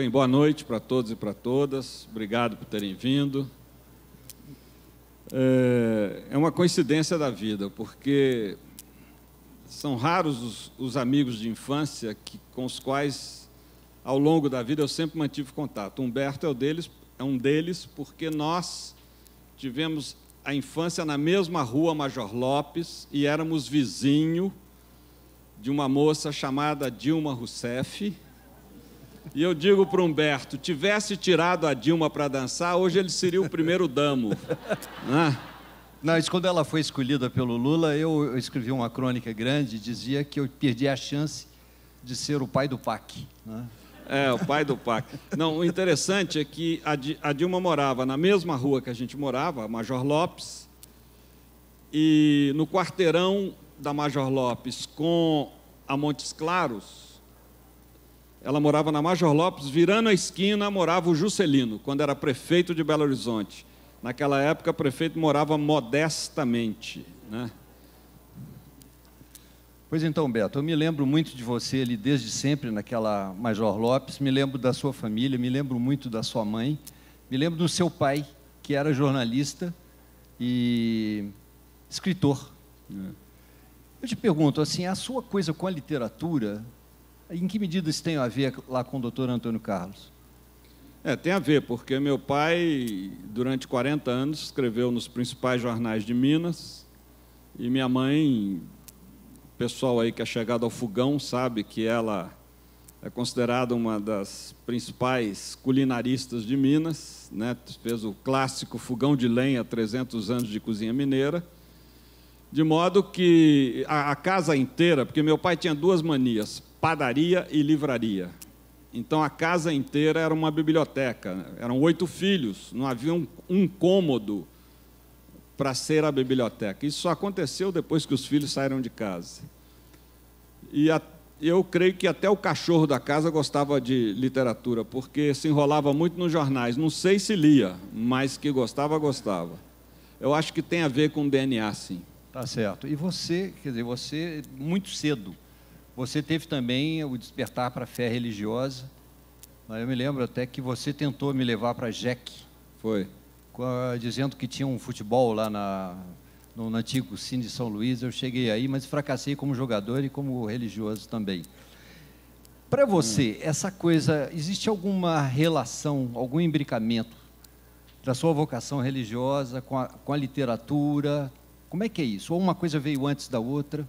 Bem, boa noite para todos e para todas. Obrigado por terem vindo. É, é uma coincidência da vida, porque são raros os, os amigos de infância que, com os quais, ao longo da vida, eu sempre mantive contato. O Humberto é, o deles, é um deles, porque nós tivemos a infância na mesma rua Major Lopes e éramos vizinho de uma moça chamada Dilma Rousseff e eu digo para Humberto, tivesse tirado a Dilma para dançar, hoje ele seria o primeiro damo. né? Não, quando ela foi escolhida pelo Lula, eu, escrevi uma crônica grande e dizia que eu perdi a chance de ser o pai do PAC. Né? É, o pai do PAC. Não, o interessante é que a Dilma morava na mesma rua que a gente morava, a Major Lopes, e no quarteirão da Major Lopes com a Montes Claros, ela morava na Major Lopes, virando a esquina morava o Juscelino, quando era prefeito de Belo Horizonte. Naquela época, o prefeito morava modestamente. Né? Pois então, Beto, eu me lembro muito de você ali desde sempre, naquela Major Lopes, me lembro da sua família, me lembro muito da sua mãe, me lembro do seu pai, que era jornalista e escritor. É. Eu te pergunto, assim, a sua coisa com a literatura em que medida isso tem a ver lá com o doutor Antônio Carlos? É, tem a ver, porque meu pai, durante 40 anos, escreveu nos principais jornais de Minas, e minha mãe, pessoal aí que é chegado ao fogão, sabe que ela é considerada uma das principais culinaristas de Minas, né? fez o clássico fogão de lenha, 300 anos de cozinha mineira, de modo que a, a casa inteira, porque meu pai tinha duas manias, padaria e livraria. Então a casa inteira era uma biblioteca. Eram oito filhos, não havia um, um cômodo para ser a biblioteca. Isso só aconteceu depois que os filhos saíram de casa. E a, eu creio que até o cachorro da casa gostava de literatura, porque se enrolava muito nos jornais. Não sei se lia, mas que gostava, gostava. Eu acho que tem a ver com o DNA, sim. Tá certo. E você, quer dizer, você, muito cedo, você teve também o despertar para a fé religiosa. Eu me lembro até que você tentou me levar para Jack. Foi. Dizendo que tinha um futebol lá na, no, no antigo Cine de São Luís. Eu cheguei aí, mas fracassei como jogador e como religioso também. Para você, hum. essa coisa, existe alguma relação, algum imbricamento da sua vocação religiosa com a, com a literatura, como é que é isso? Ou uma coisa veio antes da outra?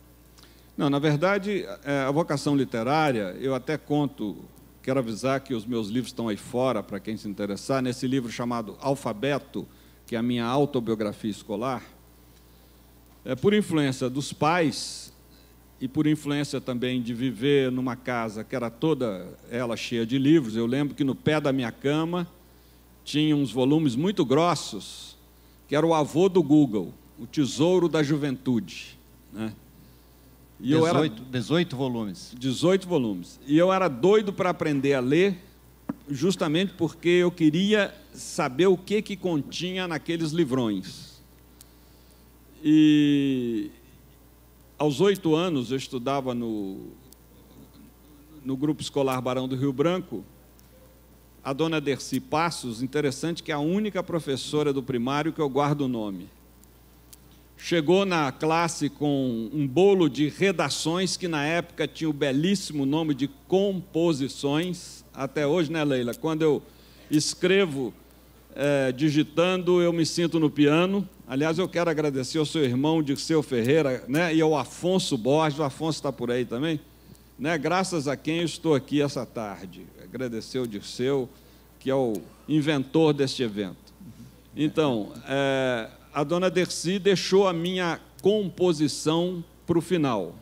Não, na verdade, é, a vocação literária, eu até conto, quero avisar que os meus livros estão aí fora, para quem se interessar, nesse livro chamado Alfabeto, que é a minha autobiografia escolar. É, por influência dos pais e por influência também de viver numa casa que era toda ela cheia de livros, eu lembro que no pé da minha cama tinha uns volumes muito grossos, que era o avô do Google. O Tesouro da Juventude. Né? E 18, eu era, 18 volumes. 18 volumes. E eu era doido para aprender a ler, justamente porque eu queria saber o que, que continha naqueles livrões. E aos oito anos eu estudava no, no grupo escolar Barão do Rio Branco. A dona Dercy Passos, interessante que é a única professora do primário que eu guardo o nome chegou na classe com um bolo de redações que na época tinha o belíssimo nome de composições. Até hoje, né, Leila? Quando eu escrevo é, digitando, eu me sinto no piano. Aliás, eu quero agradecer ao seu irmão Dirceu Ferreira né, e ao Afonso Borges. O Afonso está por aí também. Né, graças a quem eu estou aqui essa tarde. Agradecer ao Dirceu, que é o inventor deste evento. Então, é, a dona Dercy deixou a minha composição para o final.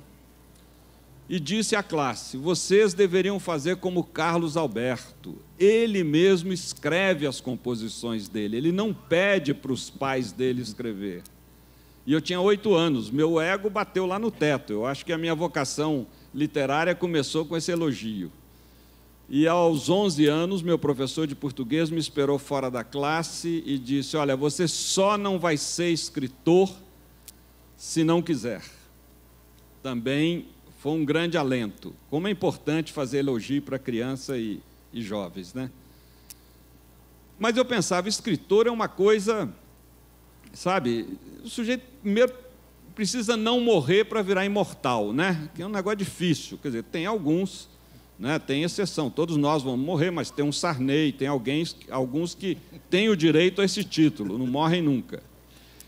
E disse à classe: vocês deveriam fazer como Carlos Alberto. Ele mesmo escreve as composições dele, ele não pede para os pais dele escrever. E eu tinha oito anos, meu ego bateu lá no teto. Eu acho que a minha vocação literária começou com esse elogio. E aos 11 anos, meu professor de português me esperou fora da classe e disse: Olha, você só não vai ser escritor se não quiser. Também foi um grande alento. Como é importante fazer elogio para criança e, e jovens, né? Mas eu pensava, escritor é uma coisa, sabe? O sujeito primeiro precisa não morrer para virar imortal, né? Que é um negócio difícil. Quer dizer, tem alguns né? Tem exceção, todos nós vamos morrer, mas tem um Sarney, tem alguém, alguns que têm o direito a esse título, não morrem nunca.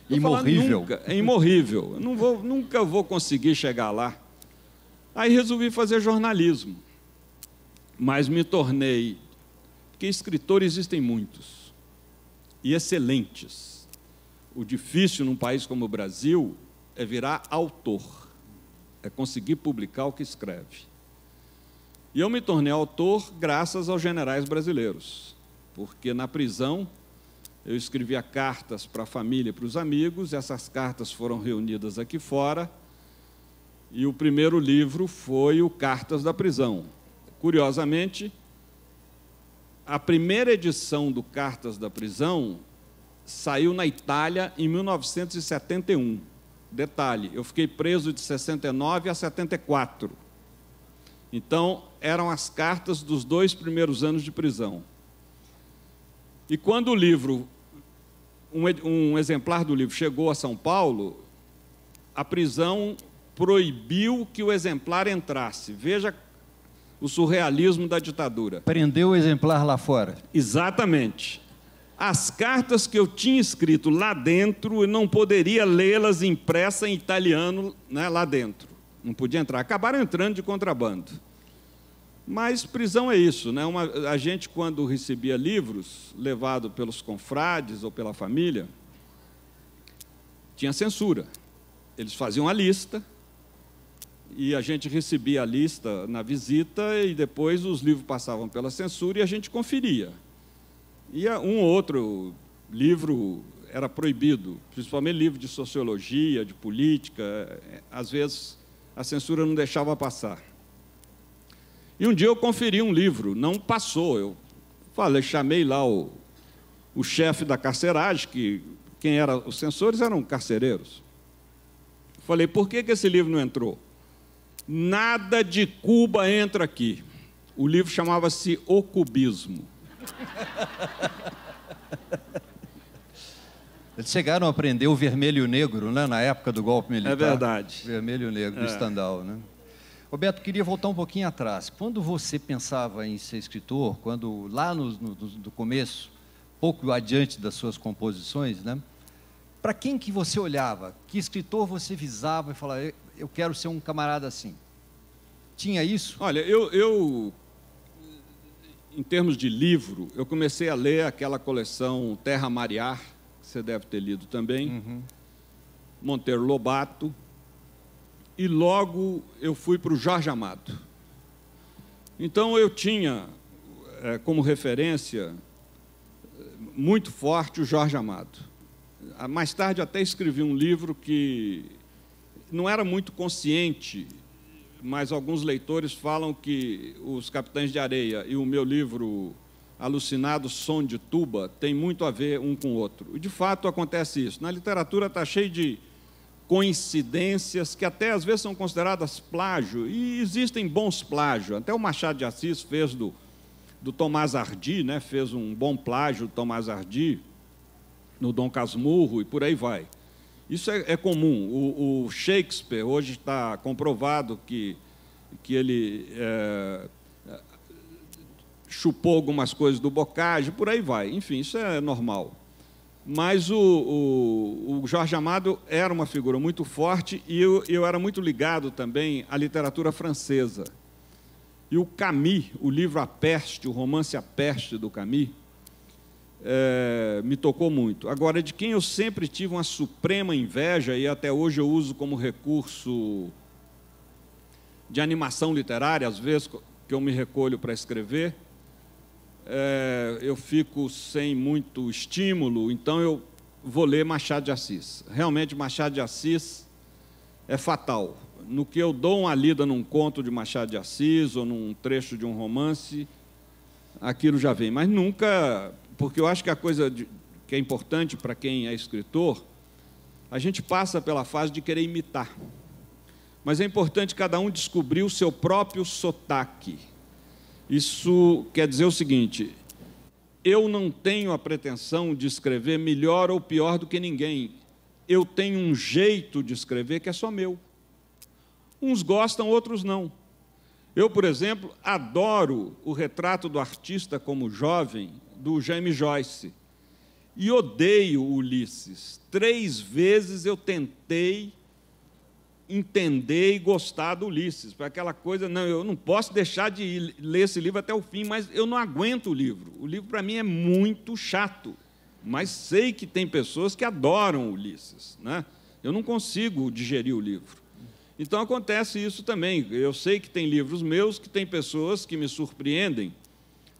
Imorrível. Nunca, é imorrível. Eu não vou, nunca vou conseguir chegar lá. Aí resolvi fazer jornalismo, mas me tornei, porque escritores existem muitos e excelentes. O difícil num país como o Brasil é virar autor, é conseguir publicar o que escreve. E eu me tornei autor graças aos generais brasileiros, porque na prisão eu escrevia cartas para a família e para os amigos, essas cartas foram reunidas aqui fora, e o primeiro livro foi o Cartas da Prisão. Curiosamente, a primeira edição do Cartas da Prisão saiu na Itália em 1971. Detalhe, eu fiquei preso de 69 a 74. Então, eram as cartas dos dois primeiros anos de prisão. E quando o livro, um, um exemplar do livro chegou a São Paulo, a prisão proibiu que o exemplar entrasse. Veja o surrealismo da ditadura. Prendeu o exemplar lá fora. Exatamente. As cartas que eu tinha escrito lá dentro, eu não poderia lê-las impressa em italiano né, lá dentro não podia entrar. Acabaram entrando de contrabando. Mas prisão é isso, né? Uma, a gente, quando recebia livros, levado pelos confrades ou pela família, tinha censura. Eles faziam a lista, e a gente recebia a lista na visita, e depois os livros passavam pela censura e a gente conferia. E um ou outro livro era proibido, principalmente livro de sociologia, de política, é, às vezes a censura não deixava passar. E um dia eu conferi um livro, não passou. Eu falei, chamei lá o, o chefe da carceragem, que quem era os censores eram carcereiros. falei, por que, que esse livro não entrou? Nada de Cuba entra aqui. O livro chamava-se O Cubismo. Eles chegaram a aprender o vermelho e o negro, né? na época do golpe militar. É verdade. Vermelho e negro, é. Estandal. Né? Roberto, queria voltar um pouquinho atrás. Quando você pensava em ser escritor, quando lá no, no do começo, pouco adiante das suas composições, né? para quem que você olhava? Que escritor você visava e falava, eu quero ser um camarada assim? Tinha isso? Olha, eu, eu em termos de livro, eu comecei a ler aquela coleção Terra Mariar, você deve ter lido também, uhum. Monteiro Lobato, e logo eu fui para o Jorge Amado. Então eu tinha é, como referência muito forte o Jorge Amado. Ah, mais tarde até escrevi um livro que não era muito consciente, mas alguns leitores falam que Os Capitães de Areia e o meu livro alucinado som de tuba tem muito a ver um com o outro. E de fato acontece isso. Na literatura está cheio de coincidências que até às vezes são consideradas plágio, e existem bons plágios. Até o Machado de Assis fez do, do Tomás Ardi, né? fez um bom plágio do Tomás Ardi no Dom Casmurro e por aí vai. Isso é, é comum. O, o, Shakespeare hoje está comprovado que, que ele é, chupou algumas coisas do Bocage, por aí vai. Enfim, isso é normal. Mas o, o, o Jorge Amado era uma figura muito forte e eu, eu era muito ligado também à literatura francesa. E o Camus, o livro A Peste, o romance A Peste do Camus, é, me tocou muito. Agora, de quem eu sempre tive uma suprema inveja, e até hoje eu uso como recurso de animação literária, às vezes que eu me recolho para escrever, é, eu fico sem muito estímulo, então eu vou ler Machado de Assis. Realmente, Machado de Assis é fatal. No que eu dou uma lida num conto de Machado de Assis ou num trecho de um romance, aquilo já vem. Mas nunca, porque eu acho que a coisa de, que é importante para quem é escritor, a gente passa pela fase de querer imitar. Mas é importante cada um descobrir o seu próprio sotaque isso quer dizer o seguinte: eu não tenho a pretensão de escrever melhor ou pior do que ninguém. Eu tenho um jeito de escrever que é só meu. Uns gostam, outros não. Eu, por exemplo, adoro o retrato do artista como jovem do James Joyce. E odeio Ulisses. Três vezes eu tentei entender e gostar do Ulisses, para aquela coisa, não, eu não posso deixar de ir, ler esse livro até o fim, mas eu não aguento o livro. O livro para mim é muito chato, mas sei que tem pessoas que adoram Ulisses, né? Eu não consigo digerir o livro. Então acontece isso também. Eu sei que tem livros meus que tem pessoas que me surpreendem,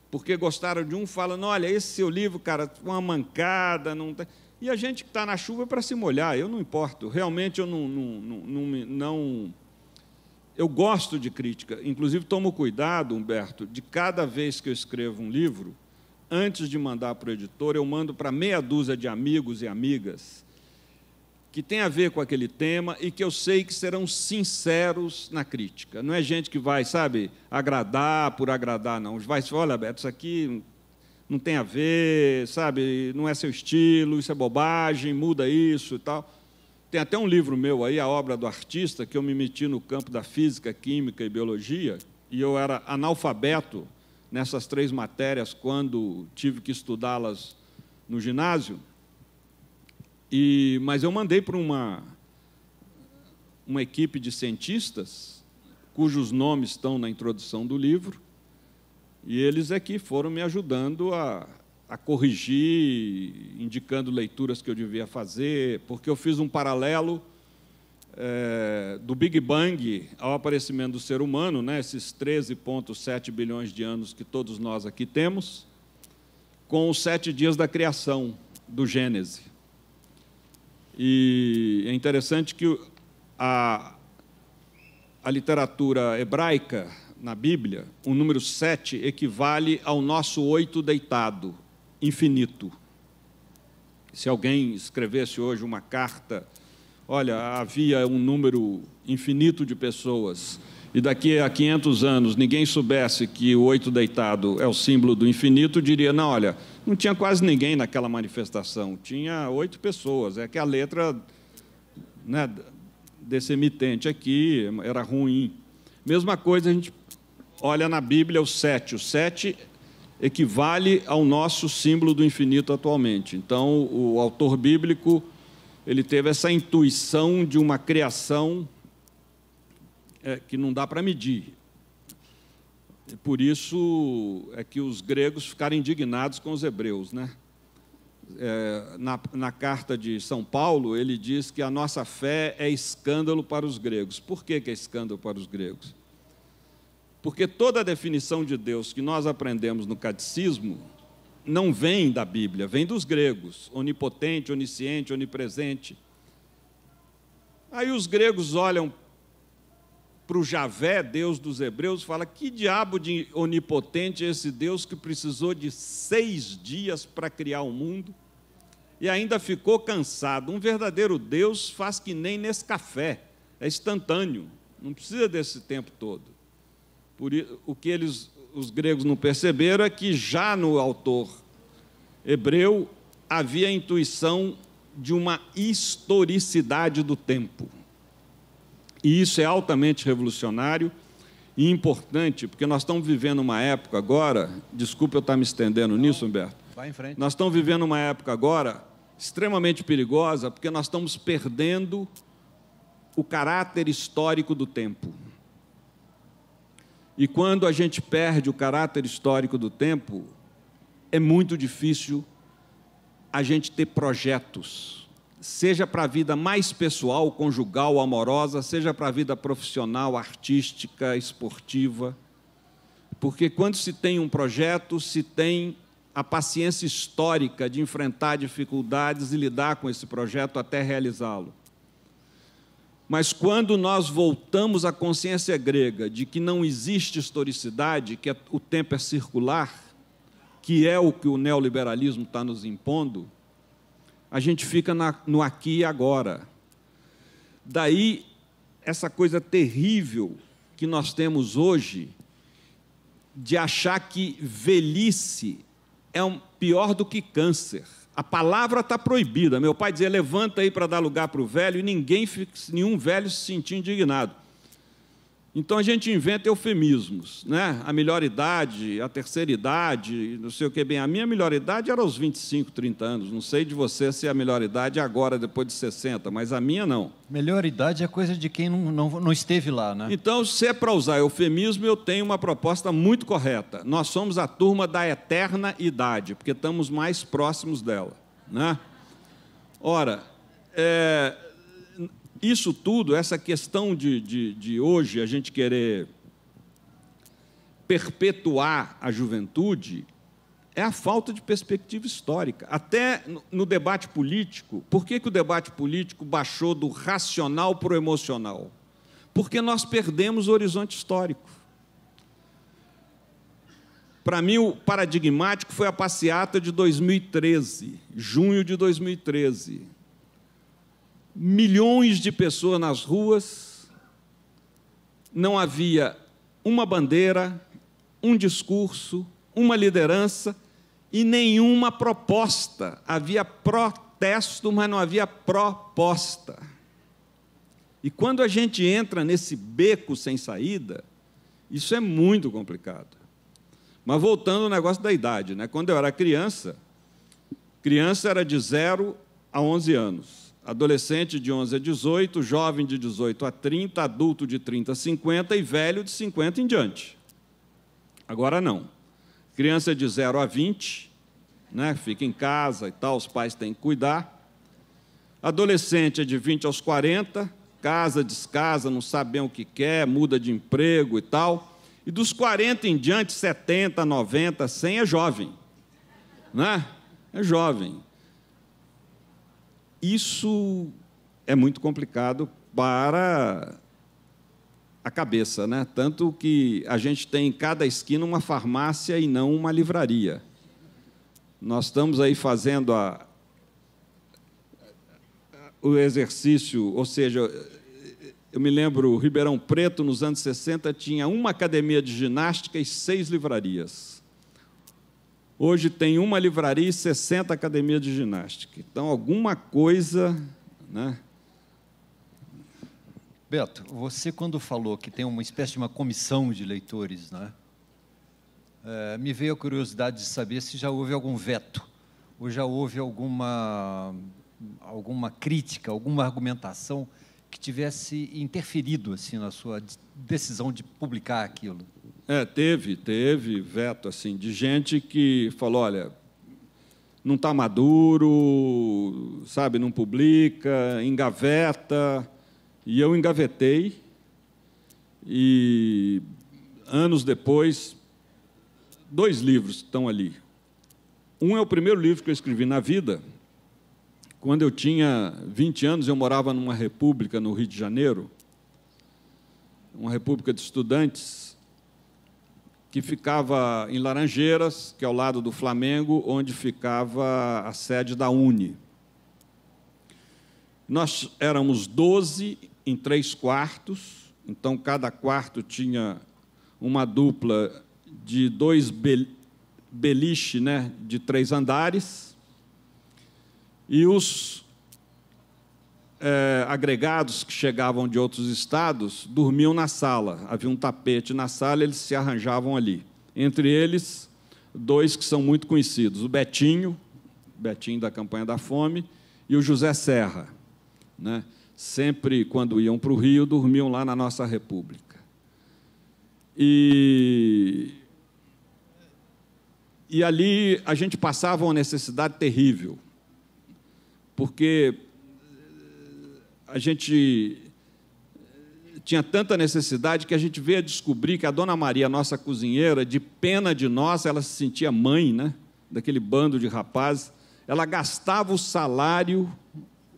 porque gostaram de um, falando, olha, esse seu livro, cara, uma mancada, não tem. E a gente que está na chuva é para se molhar, eu não importo. Realmente eu não, não, não, não, Eu gosto de crítica. Inclusive, tomo cuidado, Humberto, de cada vez que eu escrevo um livro, antes de mandar para o editor, eu mando para meia dúzia de amigos e amigas que tem a ver com aquele tema e que eu sei que serão sinceros na crítica. Não é gente que vai, sabe, agradar por agradar, não. Vai, olha, Beto, isso aqui não tem a ver, sabe? Não é seu estilo, isso é bobagem, muda isso e tal. Tem até um livro meu aí, a obra do artista, que eu me meti no campo da física, química e biologia, e eu era analfabeto nessas três matérias quando tive que estudá-las no ginásio. E, mas eu mandei para uma, uma equipe de cientistas, cujos nomes estão na introdução do livro, e eles é que foram me ajudando a, a corrigir, indicando leituras que eu devia fazer, porque eu fiz um paralelo é, do Big Bang ao aparecimento do ser humano, né, esses 13,7 bilhões de anos que todos nós aqui temos, com os sete dias da criação, do Gênese. E é interessante que a, a literatura hebraica, na Bíblia, o número 7 equivale ao nosso oito deitado, infinito. Se alguém escrevesse hoje uma carta, olha, havia um número infinito de pessoas, e daqui a 500 anos ninguém soubesse que o oito deitado é o símbolo do infinito, diria: não, olha, não tinha quase ninguém naquela manifestação, tinha oito pessoas, é que a letra né, desse emitente aqui era ruim. Mesma coisa a gente olha na Bíblia o 7. O 7 equivale ao nosso símbolo do infinito atualmente. Então, o autor bíblico ele teve essa intuição de uma criação é, que não dá para medir. E por isso é que os gregos ficaram indignados com os hebreus, né? É, na, na carta de São Paulo, ele diz que a nossa fé é escândalo para os gregos. Por que, que é escândalo para os gregos? Porque toda a definição de Deus que nós aprendemos no catecismo não vem da Bíblia, vem dos gregos, onipotente, onisciente, onipresente. Aí os gregos olham para o Javé, Deus dos Hebreus, fala: que diabo de onipotente é esse Deus que precisou de seis dias para criar o mundo e ainda ficou cansado? Um verdadeiro Deus faz que nem nesse café, é instantâneo, não precisa desse tempo todo. Por, o que eles, os gregos não perceberam é que já no autor hebreu havia a intuição de uma historicidade do tempo. E isso é altamente revolucionário e importante, porque nós estamos vivendo uma época agora, desculpa eu estar me estendendo Não, nisso, Humberto. Vai em frente. Nós estamos vivendo uma época agora extremamente perigosa, porque nós estamos perdendo o caráter histórico do tempo. E quando a gente perde o caráter histórico do tempo, é muito difícil a gente ter projetos, seja para a vida mais pessoal, conjugal, amorosa, seja para a vida profissional, artística, esportiva. Porque quando se tem um projeto, se tem a paciência histórica de enfrentar dificuldades e lidar com esse projeto até realizá-lo. Mas quando nós voltamos à consciência grega de que não existe historicidade, que é, o tempo é circular, que é o que o neoliberalismo está nos impondo, a gente fica na, no aqui e agora. Daí essa coisa terrível que nós temos hoje de achar que velhice é um, pior do que câncer. A palavra está proibida. Meu pai dizia: levanta aí para dar lugar para o velho, e ninguém, nenhum velho se sentia indignado. Então a gente inventa eufemismos, né? A melhor idade, a terceira idade, não sei o que bem. A minha melhor idade era aos 25, 30 anos. Não sei de você se é a melhor idade agora, depois de 60, mas a minha não. Melhor idade é coisa de quem não, não, não esteve lá, né? Então, se é para usar eufemismo, eu tenho uma proposta muito correta. Nós somos a turma da eterna idade, porque estamos mais próximos dela, né? Ora, é, isso tudo, essa questão de, de, de hoje a gente querer perpetuar a juventude, é a falta de perspectiva histórica. Até no debate político, por que, que o debate político baixou do racional para o emocional? Porque nós perdemos o horizonte histórico. Para mim, o paradigmático foi a passeata de 2013, junho de 2013 milhões de pessoas nas ruas, não havia uma bandeira, um discurso, uma liderança e nenhuma proposta. Havia protesto, mas não havia proposta. E quando a gente entra nesse beco sem saída, isso é muito complicado. Mas voltando ao negócio da idade, né? quando eu era criança, criança era de 0 a 11 anos adolescente de 11 a 18, jovem de 18 a 30, adulto de 30 a 50 e velho de 50 em diante. Agora não. Criança de 0 a 20, né, fica em casa e tal, os pais têm que cuidar. Adolescente é de 20 aos 40, casa, descasa, não sabe bem o que quer, muda de emprego e tal. E dos 40 em diante, 70, 90, 100 é jovem. Né? É jovem. Isso é muito complicado para a cabeça, né? Tanto que a gente tem em cada esquina uma farmácia e não uma livraria. Nós estamos aí fazendo a, o exercício, ou seja, eu me lembro, Ribeirão Preto, nos anos 60, tinha uma academia de ginástica e seis livrarias. Hoje tem uma livraria e 60 academias de ginástica. Então, alguma coisa. Né? Beto, você, quando falou que tem uma espécie de uma comissão de leitores, né? É, me veio a curiosidade de saber se já houve algum veto, ou já houve alguma, alguma crítica, alguma argumentação que tivesse interferido assim na sua decisão de publicar aquilo. É, teve, teve veto assim de gente que falou, olha, não está maduro, sabe, não publica, engaveta. E eu engavetei e anos depois dois livros estão ali. Um é o primeiro livro que eu escrevi na vida. Quando eu tinha 20 anos, eu morava numa república no Rio de Janeiro, uma república de estudantes que ficava em Laranjeiras, que é ao lado do Flamengo, onde ficava a sede da Uni. Nós éramos 12 em três quartos, então cada quarto tinha uma dupla de dois beliche né, de três andares. E os eh, agregados que chegavam de outros estados dormiam na sala. Havia um tapete na sala, eles se arranjavam ali. Entre eles, dois que são muito conhecidos: o Betinho, Betinho da Campanha da Fome, e o José Serra. Né? Sempre, quando iam para o Rio, dormiam lá na nossa República. E e ali a gente passava uma necessidade terrível, porque a gente tinha tanta necessidade que a gente veio a descobrir que a dona Maria, nossa cozinheira, de pena de nós, ela se sentia mãe, né? Daquele bando de rapazes. Ela gastava o salário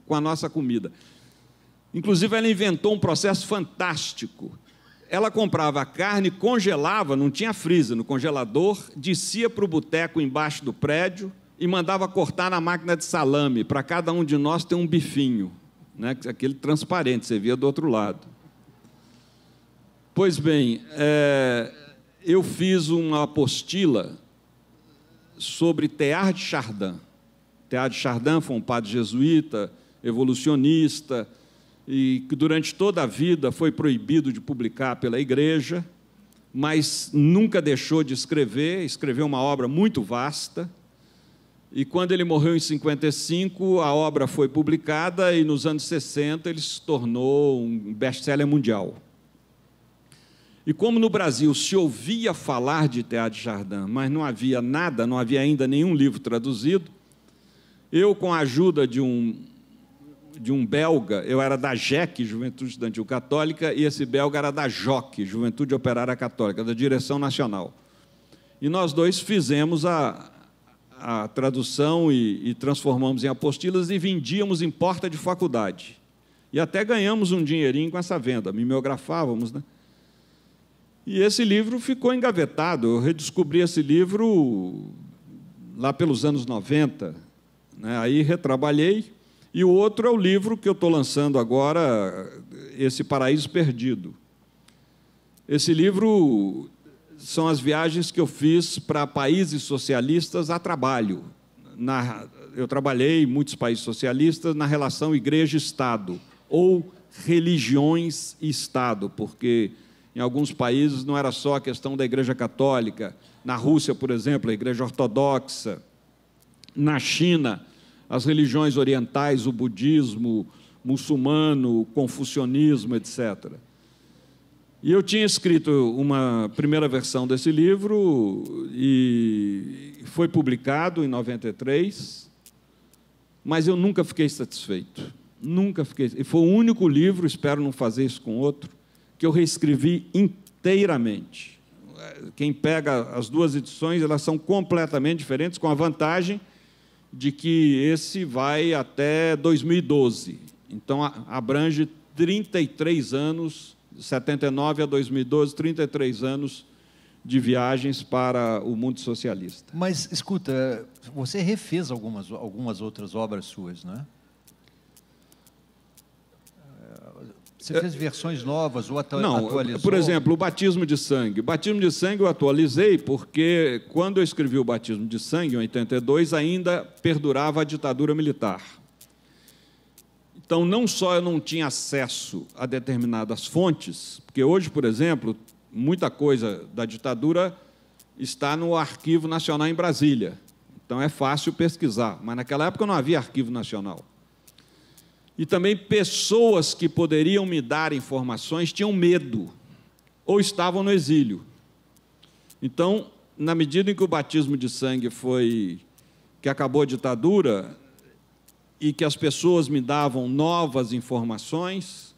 com a nossa comida. Inclusive, ela inventou um processo fantástico. Ela comprava a carne, congelava, não tinha freezer no congelador, descia para o boteco embaixo do prédio e mandava cortar na máquina de salame. Para cada um de nós ter um bifinho né? aquele transparente, você via do outro lado. Pois bem, é, eu fiz uma apostila sobre Teilhard de Chardin. Teilhard de Chardin foi um padre jesuíta, evolucionista, e que durante toda a vida foi proibido de publicar pela igreja, mas nunca deixou de escrever, escreveu uma obra muito vasta, e quando ele morreu em 55, a obra foi publicada e nos anos 60 ele se tornou um best-seller mundial. E como no Brasil se ouvia falar de Teatro Chardin, mas não havia nada, não havia ainda nenhum livro traduzido, eu, com a ajuda de um, de um belga, eu era da JEC, Juventude Estudantil Católica, e esse belga era da JOC, Juventude Operária Católica, da Direção Nacional. E nós dois fizemos a, a tradução e, e transformamos em apostilas e vendíamos em porta de faculdade. E até ganhamos um dinheirinho com essa venda, mimeografávamos, né? E esse livro ficou engavetado. Eu redescobri esse livro lá pelos anos 90. Né? Aí retrabalhei. E o outro é o livro que eu estou lançando agora, Esse Paraíso Perdido. Esse livro são as viagens que eu fiz para países socialistas a trabalho. Na, eu trabalhei em muitos países socialistas na relação igreja-estado ou religiões Estado, porque em alguns países não era só a questão da Igreja Católica, na Rússia, por exemplo, a Igreja Ortodoxa, na China, as religiões orientais, o budismo, muçulmano, o confucionismo, etc. E eu tinha escrito uma primeira versão desse livro e foi publicado em 93, mas eu nunca fiquei satisfeito. Nunca fiquei. E foi o único livro, espero não fazer isso com outro, que eu reescrevi inteiramente. Quem pega as duas edições, elas são completamente diferentes, com a vantagem de que esse vai até 2012. Então abrange 33 anos 79 a 2012, 33 anos de viagens para o mundo socialista. Mas, escuta, você refez algumas, algumas outras obras suas, não é? Você é, fez versões novas ou atu não, atualizou? Por exemplo, o batismo de sangue. O batismo de sangue eu atualizei porque quando eu escrevi o batismo de sangue, em 82, ainda perdurava a ditadura militar. Então, não só eu não tinha acesso a determinadas fontes, porque hoje, por exemplo, muita coisa da ditadura está no Arquivo Nacional em Brasília. Então é fácil pesquisar, mas naquela época não havia Arquivo Nacional. E também pessoas que poderiam me dar informações tinham medo ou estavam no exílio. Então, na medida em que o batismo de sangue foi que acabou a ditadura, e que as pessoas me davam novas informações,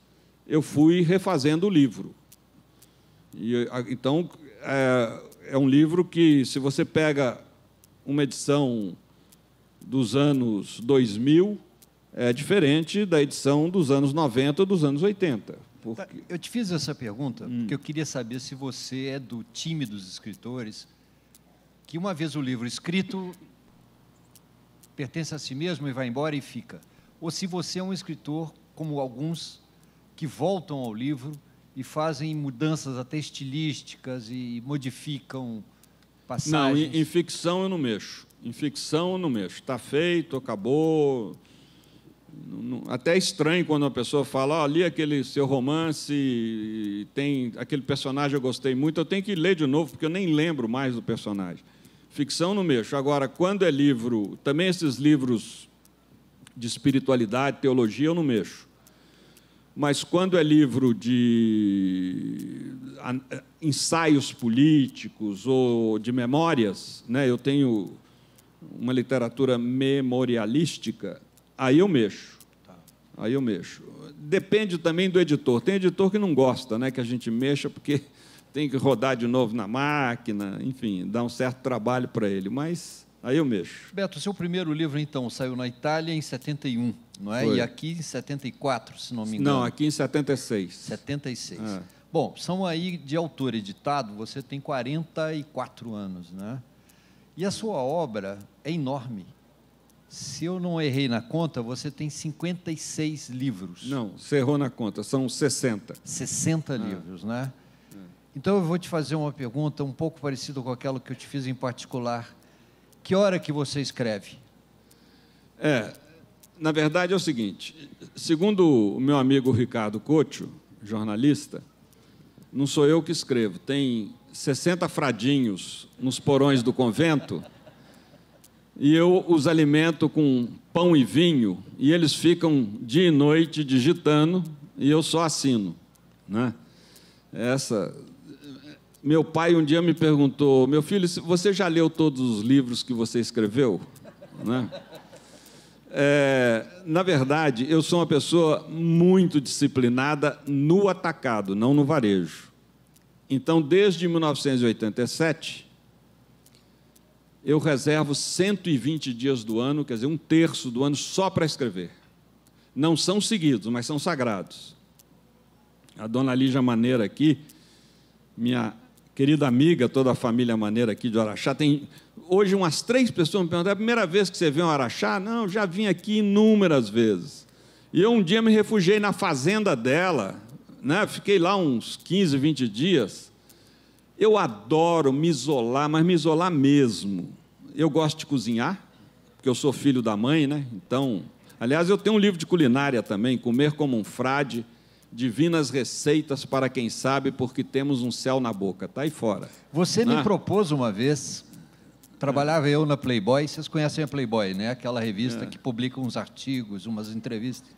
eu fui refazendo o livro. E, então, é, é, um livro que, se você pega uma edição dos anos 2000, é diferente da edição dos anos 90 dos anos 80. Porque... Tá, eu te fiz essa pergunta hum. porque eu queria saber se você é do time dos escritores que, uma vez o livro escrito, pertence a si mesmo e vai embora e fica. Ou se você é um escritor, como alguns, que voltam ao livro e fazem mudanças até estilísticas e modificam passagens. Não, em, em ficção eu não mexo. Em ficção eu não mexo. Está feito, acabou. Até é estranho quando uma pessoa fala, oh, li aquele seu romance, tem aquele personagem eu gostei muito, eu tenho que ler de novo, porque eu nem lembro mais do personagem. Ficção não mexo. Agora, quando é livro, também esses livros de espiritualidade, teologia, eu não mexo. Mas quando é livro de eh, ensaios políticos ou de memórias, né, eu tenho uma literatura memorialística, aí eu mexo. Aí eu mexo. Depende também do editor. Tem editor que não gosta né, que a gente mexa, porque tem que rodar de novo na máquina, enfim, dá um certo trabalho para ele, mas aí eu mexo. Beto, seu primeiro livro, então, saiu na Itália em 71, não é? Foi. E aqui em 74, se não me engano. Não, aqui em 76. 76. É. Bom, são aí de autor editado, você tem 44 anos, né? E a sua obra é enorme. Se eu não errei na conta, você tem 56 livros. Não, você errou na conta, são 60. 60 ah. livros, né? Então eu vou te fazer uma pergunta um pouco parecida com aquela que eu te fiz em particular. Que hora que você escreve? É, na verdade é o seguinte, segundo o meu amigo Ricardo Cocho, jornalista, não sou eu que escrevo, tem 60 fradinhos nos porões do convento e eu os alimento com pão e vinho e eles ficam dia e noite digitando e eu só assino, né? Essa meu pai um dia me perguntou: Meu filho, você já leu todos os livros que você escreveu? Né? É, na verdade, eu sou uma pessoa muito disciplinada no atacado, não no varejo. Então, desde 1987, eu reservo 120 dias do ano, quer dizer, um terço do ano só para escrever. Não são seguidos, mas são sagrados. A dona Lígia Maneira aqui, minha querida amiga, toda a família maneira aqui de Araxá. Tem hoje umas três pessoas me perguntaram: é a primeira vez que você vem um Araxá? Não, já vim aqui inúmeras vezes. E eu um dia me refugiei na fazenda dela, né? fiquei lá uns 15, 20 dias. Eu adoro me isolar, mas me isolar mesmo. Eu gosto de cozinhar, porque eu sou filho da mãe, né? Então, aliás, eu tenho um livro de culinária também, Comer como um Frade divinas receitas para quem sabe, porque temos um céu na boca. Tá aí fora. Você né? me propôs uma vez, trabalhava eu na Playboy, vocês conhecem a Playboy, né? Aquela revista é. que publica uns artigos, umas entrevistas.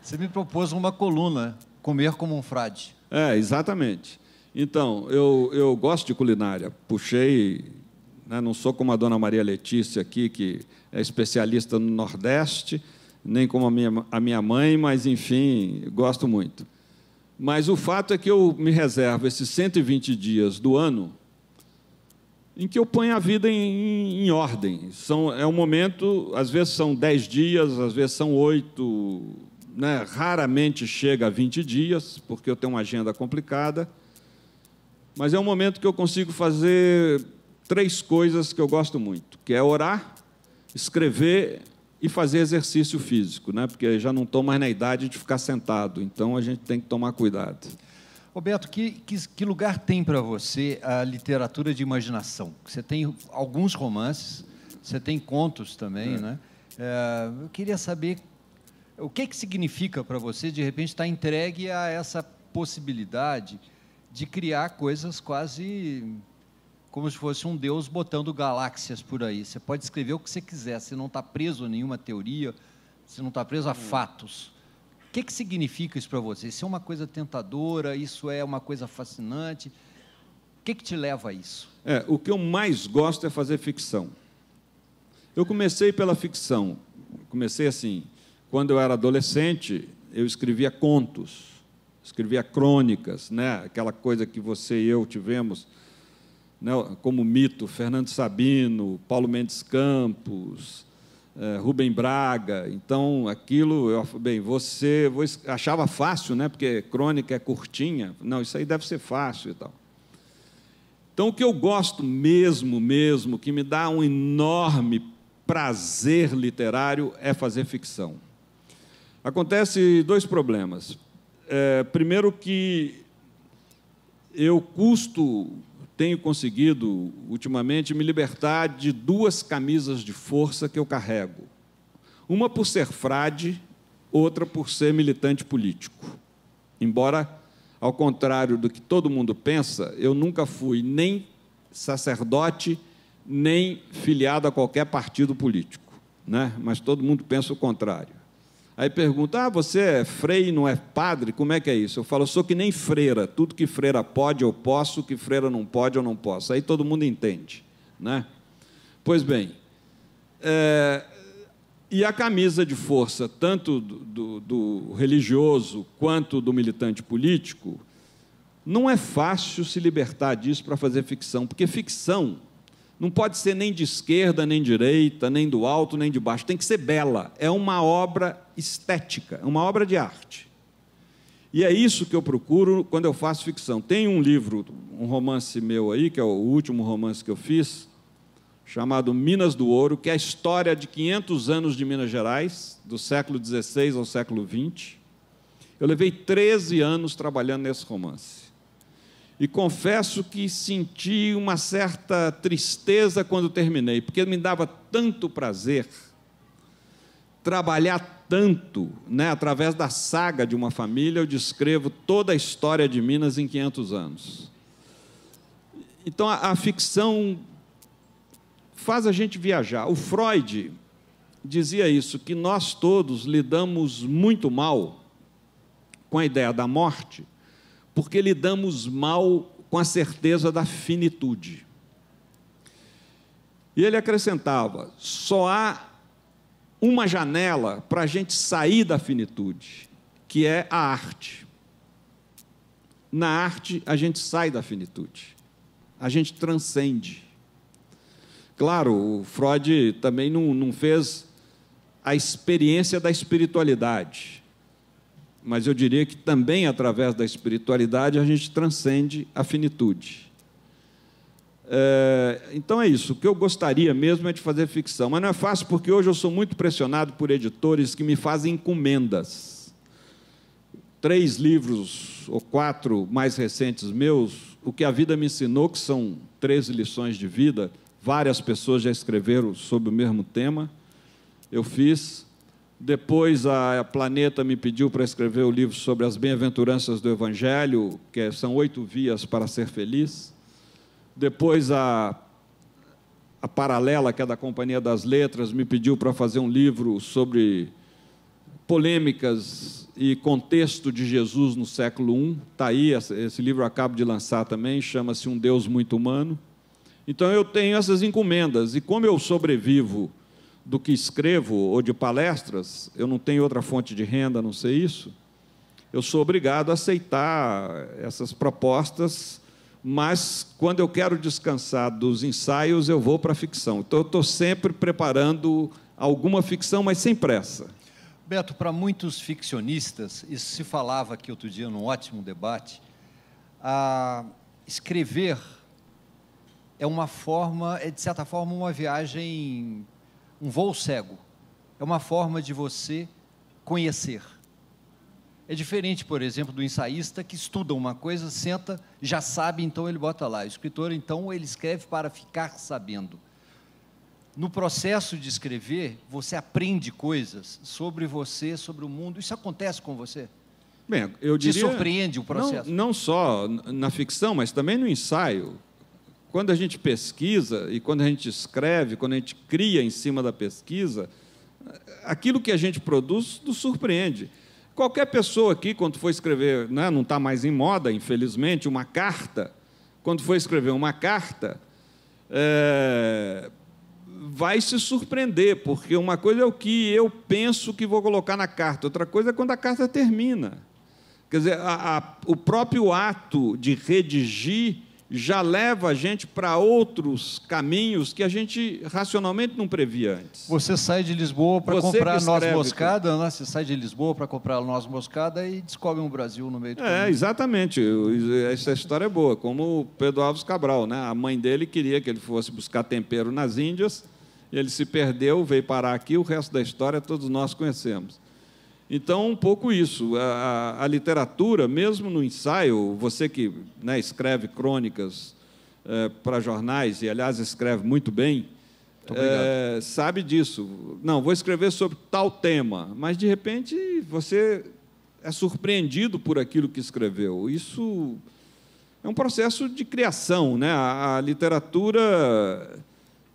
Você me propôs uma coluna, comer como um frade. É, exatamente. Então, eu, eu gosto de culinária. Puxei, né, não sou como a dona Maria Letícia aqui, que é especialista no Nordeste nem como a minha, a minha mãe, mas enfim, gosto muito. Mas o fato é que eu me reservo esses 120 dias do ano em que eu ponho a vida em, em, em ordem. São, é um momento, às vezes são 10 dias, às vezes são 8, né? raramente chega a 20 dias, porque eu tenho uma agenda complicada. Mas é um momento que eu consigo fazer três coisas que eu gosto muito, que é orar, escrever e fazer exercício físico, né? porque já não estou mais na idade de ficar sentado, então a gente tem que tomar cuidado. Roberto, que, que, que lugar tem para você a literatura de imaginação? Você tem alguns romances, você tem contos também, é. né? É, eu queria saber o que, que significa para você, de repente, estar tá entregue a essa possibilidade de criar coisas quase como se fosse um Deus botando galáxias por aí. Você pode escrever o que você quiser, você não está preso a nenhuma teoria, você não está preso a hum. fatos. O que, que significa isso para você? Isso é uma coisa tentadora, isso é uma coisa fascinante. O que, que te leva a isso? É, o que eu mais gosto é fazer ficção. Eu comecei pela ficção. Comecei assim, quando eu era adolescente, eu escrevia contos, escrevia crônicas, né? aquela coisa que você e eu tivemos né, como mito, Fernando Sabino, Paulo Mendes Campos, é, Rubem Braga. Então, aquilo, eu, bem, você vou, achava fácil, né? Porque crônica é curtinha. Não, isso aí deve ser fácil e tal. Então, o que eu gosto mesmo, mesmo, que me dá um enorme prazer literário é fazer ficção. Acontece dois problemas. É, primeiro que eu custo tenho conseguido, ultimamente, me libertar de duas camisas de força que eu carrego. Uma por ser frade, outra por ser militante político. Embora, ao contrário do que todo mundo pensa, eu nunca fui nem sacerdote, nem filiado a qualquer partido político. Né? Mas todo mundo pensa o contrário. Aí pergunta: Ah, você é frei e não é padre? Como é que é isso? Eu falo: eu Sou que nem freira. Tudo que freira pode, eu posso. Que freira não pode, eu não posso. Aí todo mundo entende, né? Pois bem. É, e a camisa de força, tanto do, do, do religioso quanto do militante político, não é fácil se libertar disso para fazer ficção, porque ficção não pode ser nem de esquerda, nem direita, nem do alto, nem de baixo. Tem que ser bela. É uma obra estética, é uma obra de arte. E é isso que eu procuro quando eu faço ficção. Tem um livro, um romance meu aí, que é o último romance que eu fiz, chamado Minas do Ouro, que é a história de 500 anos de Minas Gerais, do século XVI ao século XX. Eu levei 13 anos trabalhando nesse romance e confesso que senti uma certa tristeza quando terminei, porque me dava tanto prazer trabalhar tanto, né? Através da saga de uma família, eu descrevo toda a história de Minas em 500 anos. Então a, a ficção faz a gente viajar. O Freud dizia isso, que nós todos lidamos muito mal com a ideia da morte, porque lidamos mal com a certeza da finitude. E ele acrescentava: só há uma janela para a gente sair da finitude, que é a arte. Na arte, a gente sai da finitude, a gente transcende. Claro, o Freud também não, não fez a experiência da espiritualidade mas eu diria que também através da espiritualidade a gente transcende a finitude. É, então é isso. O que eu gostaria mesmo é de fazer ficção, mas não é fácil porque hoje eu sou muito pressionado por editores que me fazem encomendas. Três livros ou quatro mais recentes meus, O que a Vida Me Ensinou, que são 13 lições de vida, várias pessoas já escreveram sobre o mesmo tema. Eu fiz depois a Planeta me pediu para escrever o livro sobre as bem-aventuranças do Evangelho, que é, são oito vias para ser feliz. Depois a, a Paralela, que é da Companhia das Letras, me pediu para fazer um livro sobre polêmicas e contexto de Jesus no século I. Está aí, esse livro eu acabo de lançar também, chama-se Um Deus Muito Humano. Então eu tenho essas encomendas, e como eu sobrevivo do que escrevo ou de palestras, eu não tenho outra fonte de renda a não ser isso, eu sou obrigado a aceitar essas propostas, mas quando eu quero descansar dos ensaios, eu vou para a ficção. Então, eu estou sempre preparando alguma ficção, mas sem pressa. Beto, para muitos ficcionistas, isso se falava aqui outro dia num ótimo debate, a escrever é uma forma, é de certa forma uma viagem um voo cego. É uma forma de você conhecer. É diferente, por exemplo, do ensaísta que estuda uma coisa, senta, já sabe, então ele bota lá. O escritor, então, ele escreve para ficar sabendo. No processo de escrever, você aprende coisas sobre você, sobre o mundo. Isso acontece com você? Bem, eu diria. Te surpreende o processo? Não, não só na ficção, mas também no ensaio. Quando a gente pesquisa e quando a gente escreve, quando a gente cria em cima da pesquisa, aquilo que a gente produz nos surpreende. Qualquer pessoa aqui, quando for escrever, né, não está mais em moda, infelizmente, uma carta, quando for escrever uma carta, é, vai se surpreender, porque uma coisa é o que eu penso que vou colocar na carta, outra coisa é quando a carta termina. Quer dizer, a, a, o próprio ato de redigir já leva a gente para outros caminhos que a gente racionalmente não previa antes. Você sai de Lisboa para comprar noz moscada, né? você sai de Lisboa para comprar noz moscada e descobre um Brasil no meio do é, caminho. É, exatamente. Essa história é boa, como o Pedro Alves Cabral, né? A mãe dele queria que ele fosse buscar tempero nas Índias, ele se perdeu, veio parar aqui, o resto da história todos nós conhecemos. Então, um pouco isso. A, a, a literatura, mesmo no ensaio, você que né, escreve crônicas é, para jornais, e aliás escreve muito bem, muito é, sabe disso. Não, vou escrever sobre tal tema, mas de repente você é surpreendido por aquilo que escreveu. Isso é um processo de criação, né? A, a, literatura,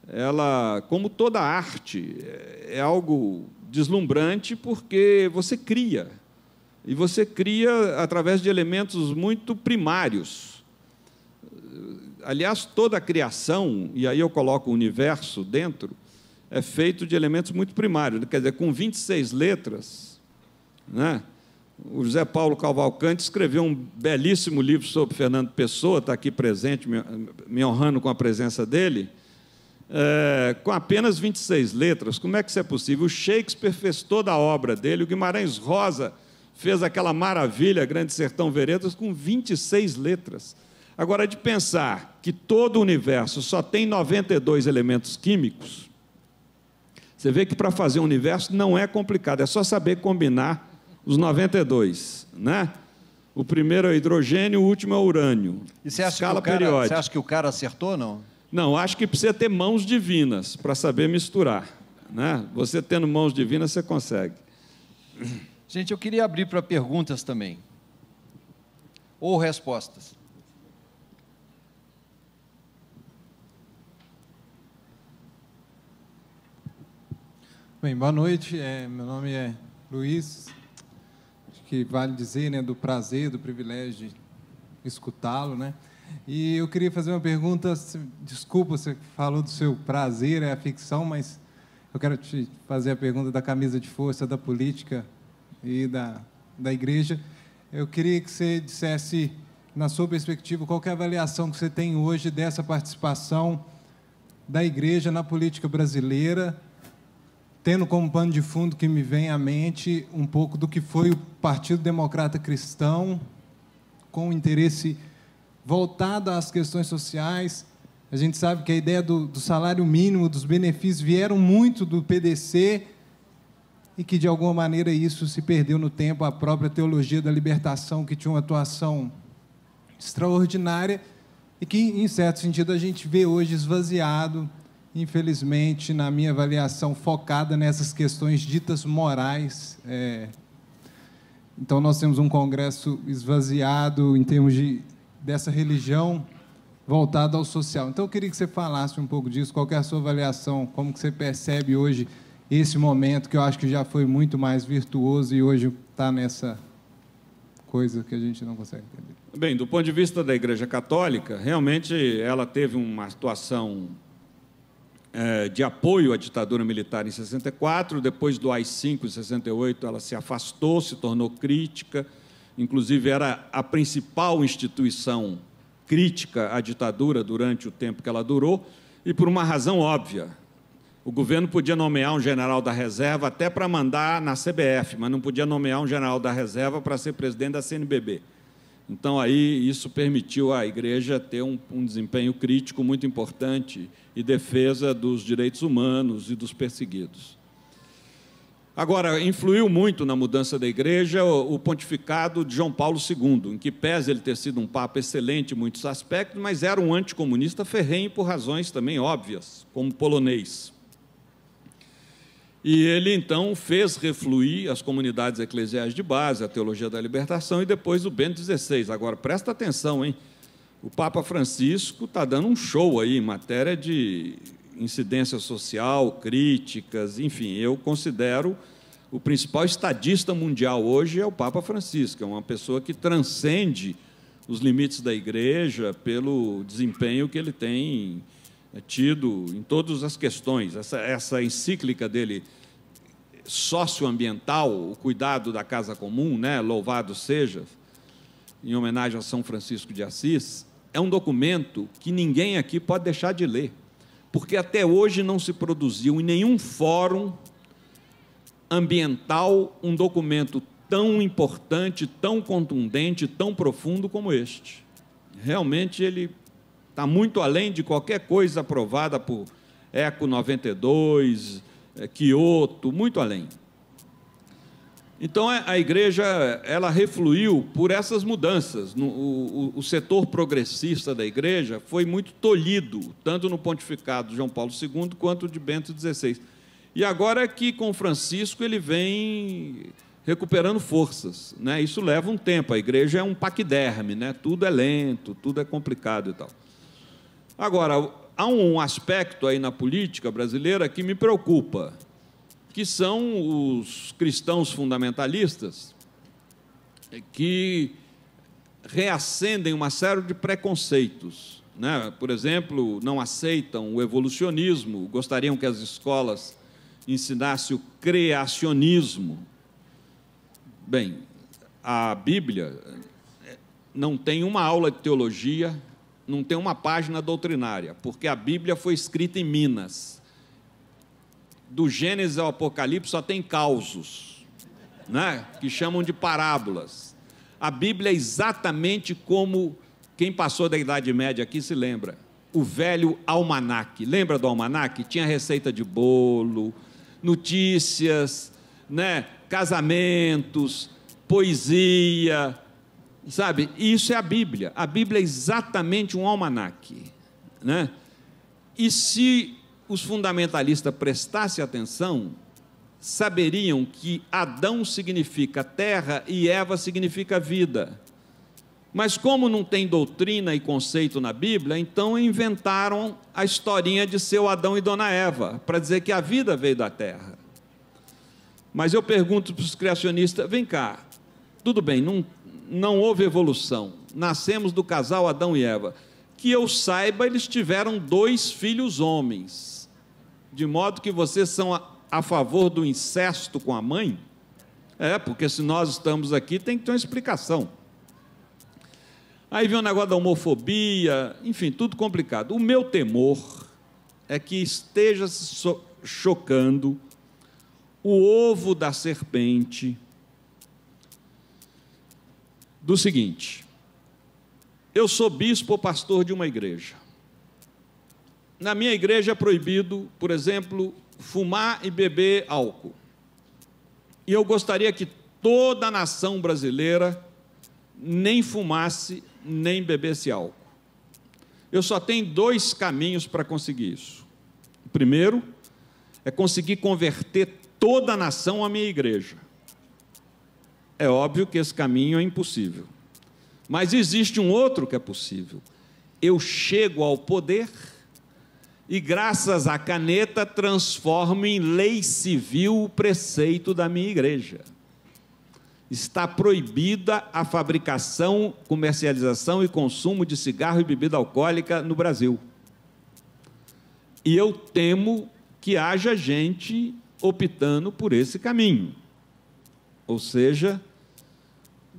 ela, como toda arte, é, é algo deslumbrante porque você cria. E você cria através de elementos muito primários. Aliás, toda a criação, e aí eu coloco o universo dentro, é feito de elementos muito primários. Quer dizer, com 26 letras, né? o José Paulo Cavalcante escreveu um belíssimo livro sobre Fernando Pessoa, está aqui presente, me honrando com a presença dele é, com apenas 26 letras, como é que isso é possível? O Shakespeare fez toda a obra dele, o Guimarães Rosa fez aquela maravilha, Grande Sertão Veredas, com 26 letras. Agora, de pensar que todo o universo só tem 92 elementos químicos, você vê que para fazer um universo não é complicado, é só saber combinar os 92, né? O primeiro é o hidrogênio, o último é o urânio. E você acha, Escala que o, cara, periódica. você acha que o cara acertou, não? Não, acho que precisa ter mãos divinas para saber misturar. Né? Você tendo mãos divinas, você consegue. Gente, eu queria abrir para perguntas também. Ou respostas. Bem, boa noite. É, meu nome é Luiz. Acho que vale dizer né, do prazer, do privilégio de escutá-lo. Né? E eu queria fazer uma pergunta. Desculpa, você falou do seu prazer, é a ficção, mas eu quero te fazer a pergunta da camisa de força da política e da, da igreja. Eu queria que você dissesse, na sua perspectiva, qual é a avaliação que você tem hoje dessa participação da igreja na política brasileira, tendo como pano de fundo que me vem à mente um pouco do que foi o Partido Democrata Cristão, com o interesse voltada às questões sociais. A gente sabe que a ideia do, do salário mínimo, dos benefícios, vieram muito do PDC e que, de alguma maneira, isso se perdeu no tempo. A própria teologia da libertação, que tinha uma atuação extraordinária e que, em certo sentido, a gente vê hoje esvaziado, infelizmente, na minha avaliação, focada nessas questões ditas morais. É... Então, nós temos um congresso esvaziado em termos de dessa religião voltada ao social. Então, eu queria que você falasse um pouco disso, qual é a sua avaliação, como que você percebe hoje esse momento, que eu acho que já foi muito mais virtuoso e hoje está nessa coisa que a gente não consegue entender. Bem, do ponto de vista da Igreja Católica, realmente ela teve uma atuação é, de apoio à ditadura militar em 64, depois do AI-5 em 68 ela se afastou, se tornou crítica, inclusive era a principal instituição crítica à ditadura durante o tempo que ela durou, e por uma razão óbvia. O governo podia nomear um general da reserva até para mandar na CBF, mas não podia nomear um general da reserva para ser presidente da CNBB. Então, aí, isso permitiu à igreja ter um, um, desempenho crítico muito importante e defesa dos direitos humanos e dos perseguidos. Agora, influiu muito na mudança da igreja o, pontificado de João Paulo II, em que pese ele ter sido um papa excelente em muitos aspectos, mas era um anticomunista ferrenho por razões também óbvias, como polonês. E ele então fez refluir as comunidades eclesiais de base, a teologia da libertação e depois o Bento XVI. Agora presta atenção, hein? O Papa Francisco está dando um show aí em matéria de incidência social, críticas, enfim, eu considero o principal estadista mundial hoje é o Papa Francisco, é uma pessoa que transcende os limites da igreja pelo desempenho que ele tem eh, tido em todas as questões. Essa, essa encíclica dele socioambiental, o cuidado da casa comum, né, louvado seja, em homenagem a São Francisco de Assis, é um documento que ninguém aqui pode deixar de ler porque até hoje não se produziu em nenhum fórum ambiental um documento tão importante, tão contundente, tão profundo como este. Realmente ele está muito além de qualquer coisa aprovada por ECO 92, Kyoto, muito além. Então é, a igreja ela refluiu por essas mudanças. O, o, o, setor progressista da igreja foi muito tolhido, tanto no pontificado de João Paulo II quanto de Bento XVI. E agora é que com Francisco ele vem recuperando forças, né? Isso leva um tempo. A igreja é um paquiderme, né? Tudo é lento, tudo é complicado e tal. Agora há um aspecto aí na política brasileira que me preocupa que são os cristãos fundamentalistas é que reacendem uma série de preconceitos. Né? Por exemplo, não aceitam o evolucionismo, gostariam que as escolas ensinassem o creacionismo. Bem, a Bíblia é, não tem uma aula de teologia, não tem uma página doutrinária, porque a Bíblia foi escrita em Minas do Gênesis ao Apocalipse só tem causos, né? que chamam de parábolas. A Bíblia é exatamente como quem passou da Idade Média aqui se lembra. O velho almanaque. Lembra do almanaque? Tinha receita de bolo, notícias, né? casamentos, poesia. Sabe? E isso é a Bíblia. A Bíblia é exatamente um almanaque. Né? E se os fundamentalistas prestassem atenção, saberiam que Adão significa terra e Eva significa vida. Mas como não tem doutrina e conceito na Bíblia, então inventaram a historinha de seu Adão e Dona Eva, para dizer que a vida veio da terra. Mas eu pergunto para os criacionistas: vem cá, tudo bem, não, não houve evolução, nascemos do casal Adão e Eva. Que eu saiba, eles tiveram dois filhos homens. De modo que vocês são a, a favor do incesto com a mãe? É, porque se nós estamos aqui, tem que ter uma explicação. Aí vem o negócio da homofobia, enfim, tudo complicado. O meu temor é que esteja se chocando o ovo da serpente do seguinte: eu sou bispo ou pastor de uma igreja. Na minha igreja é proibido, por exemplo, fumar e beber álcool. E eu gostaria que toda a nação brasileira nem fumasse, nem bebesse álcool. Eu só tenho dois caminhos para conseguir isso. O primeiro é conseguir converter toda a nação à minha igreja. É óbvio que esse caminho é impossível. Mas existe um outro que é possível. Eu chego ao poder e, graças à caneta, transformo em lei civil o preceito da minha igreja. Está proibida a fabricação, comercialização e consumo de cigarro e bebida alcoólica no Brasil. E eu temo que haja gente optando por esse caminho. Ou seja,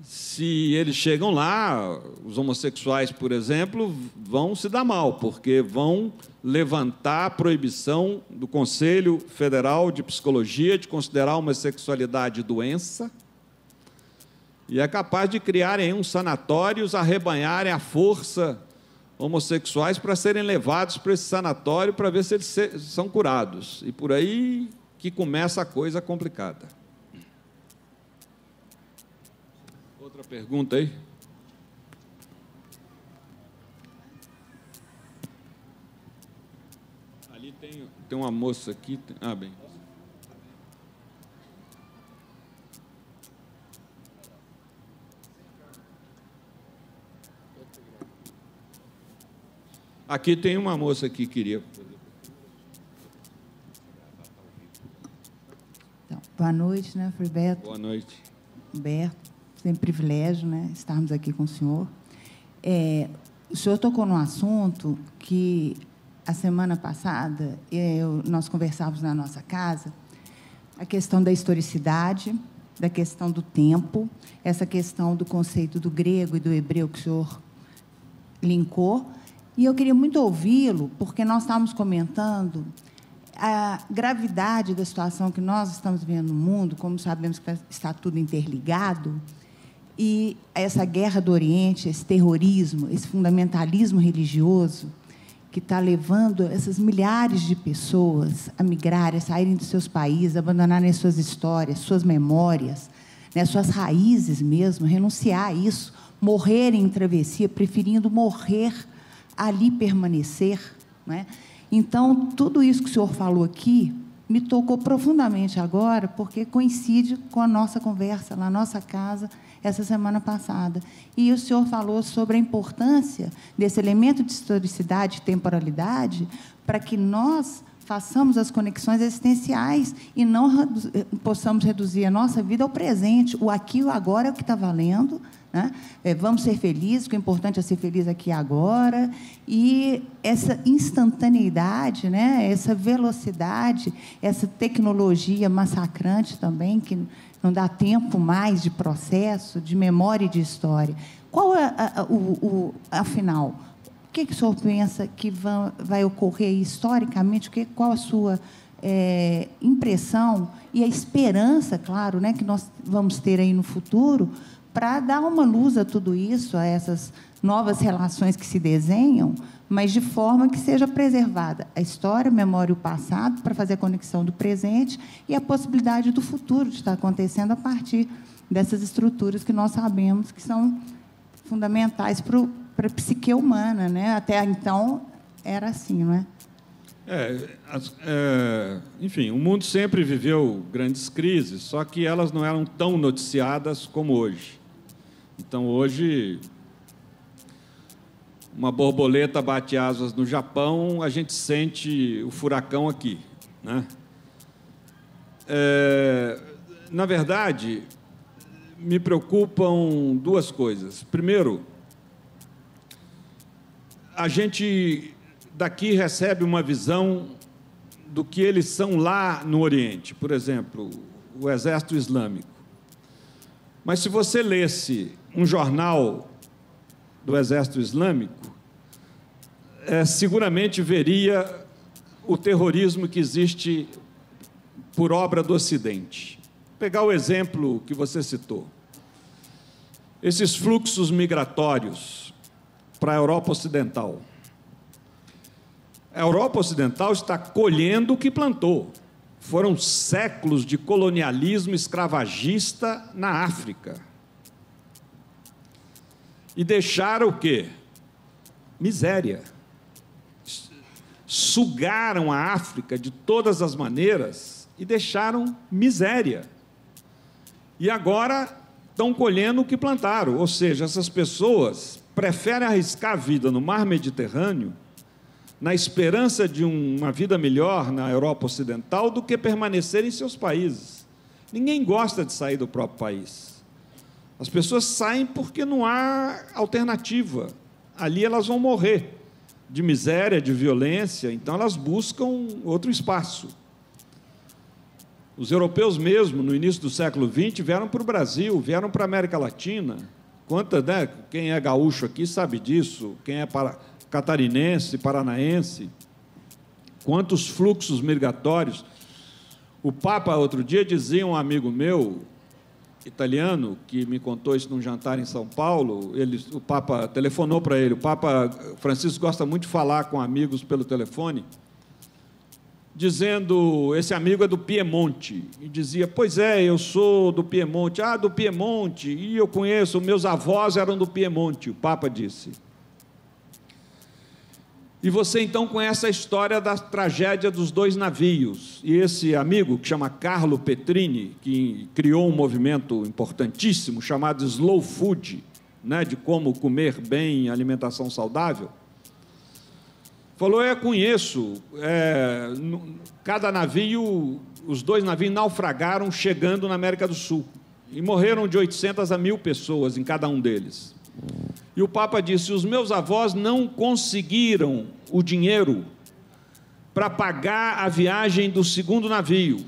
se eles chegam lá, os homossexuais, por exemplo, vão se dar mal, porque vão levantar a proibição do Conselho Federal de Psicologia de considerar a homossexualidade doença e é capaz de criarem uns sanatórios, arrebanharem a força homossexuais para serem levados para esse sanatório para ver se eles são curados. E por aí que começa a coisa complicada. pergunta aí? Ali tem, tem uma moça aqui. Tem, ah, bem. Aqui tem uma moça que queria. Então, boa noite, né, Friberto? Boa noite. Humberto sempre privilégio né, estarmos aqui com o senhor. É, o senhor tocou num assunto que a semana passada é, eu, nós conversávamos na nossa casa, a questão da historicidade, da questão do tempo, essa questão do conceito do grego e do hebreu que o senhor linkou. E eu queria muito ouvi-lo, porque nós estávamos comentando a gravidade da situação que nós estamos vivendo no mundo, como sabemos que está tudo interligado, e essa guerra do Oriente, esse terrorismo, esse fundamentalismo religioso, que está levando essas milhares de pessoas a migrarem, a saírem dos seus países, abandonarem suas histórias, suas memórias, né, suas raízes mesmo, renunciar a isso, morrerem em travessia, preferindo morrer ali permanecer. Né? Então, tudo isso que o senhor falou aqui me tocou profundamente agora, porque coincide com a nossa conversa na nossa casa essa semana passada. E o senhor falou sobre a importância desse elemento de historicidade e temporalidade para que nós façamos as conexões existenciais e não redu eh, possamos reduzir a nossa vida ao presente. O aqui e o agora é o que está valendo. Né? É, vamos ser felizes, o é importante é ser feliz aqui e agora. E essa instantaneidade, né? essa velocidade, essa tecnologia massacrante também, que não dá tempo mais de processo, de memória e de história. Qual é a, a, o, o, afinal? que, que o senhor pensa que vão, vai ocorrer historicamente? Que, qual a sua é, impressão e a esperança, claro, né, que nós vamos ter aí no futuro para dar uma luz a tudo isso, a essas novas relações que se desenham, mas de forma que seja preservada a história, a memória e o passado, para fazer a conexão do presente e a possibilidade do futuro de estar acontecendo a partir dessas estruturas que nós sabemos que são fundamentais para o para a psique humana, né? Até então era assim, não é? É, é, enfim, o mundo sempre viveu grandes crises, só que elas não eram tão noticiadas como hoje. Então, hoje, uma borboleta bate asas no Japão, a gente sente o furacão aqui. Né? É, na verdade, me preocupam duas coisas. Primeiro, a gente daqui recebe uma visão do que eles são lá no Oriente, por exemplo, o Exército Islâmico. Mas se você lesse um jornal do Exército Islâmico, é, seguramente veria o terrorismo que existe por obra do Ocidente. Vou pegar o exemplo que você citou. Esses fluxos migratórios para a Europa Ocidental. A Europa Ocidental está colhendo o que plantou. Foram séculos de colonialismo escravagista na África. E deixaram o quê? Miséria. Sugaram a África de todas as maneiras e deixaram miséria. E agora estão colhendo o que plantaram, ou seja, essas pessoas prefere arriscar a vida no mar Mediterrâneo, na esperança de uma vida melhor na Europa Ocidental, do que permanecer em seus países. Ninguém gosta de sair do próprio país. As pessoas saem porque não há alternativa. Ali elas vão morrer de miséria, de violência, então elas buscam outro espaço. Os europeus mesmo, no início do século XX, vieram para o Brasil, vieram para a América Latina, Quanta, né? Quem é gaúcho aqui sabe disso, quem é para, catarinense, paranaense, quantos fluxos migratórios. O Papa, outro dia, dizia um amigo meu, italiano, que me contou isso num jantar em São Paulo, ele, o Papa telefonou para ele. O Papa Francisco gosta muito de falar com amigos pelo telefone dizendo: Esse amigo é do Piemonte. E dizia: Pois é, eu sou do Piemonte. Ah, do Piemonte. E eu conheço, meus avós eram do Piemonte. O Papa disse. E você então conhece a história da tragédia dos dois navios. E esse amigo, que chama Carlo Petrini, que criou um movimento importantíssimo chamado Slow Food, né, de como comer bem, alimentação saudável, Falou, é, conheço. É, cada navio, os dois navios naufragaram chegando na América do Sul. E morreram de 800 a mil pessoas em cada um deles. E o Papa disse: os meus avós não conseguiram o dinheiro para pagar a viagem do segundo navio.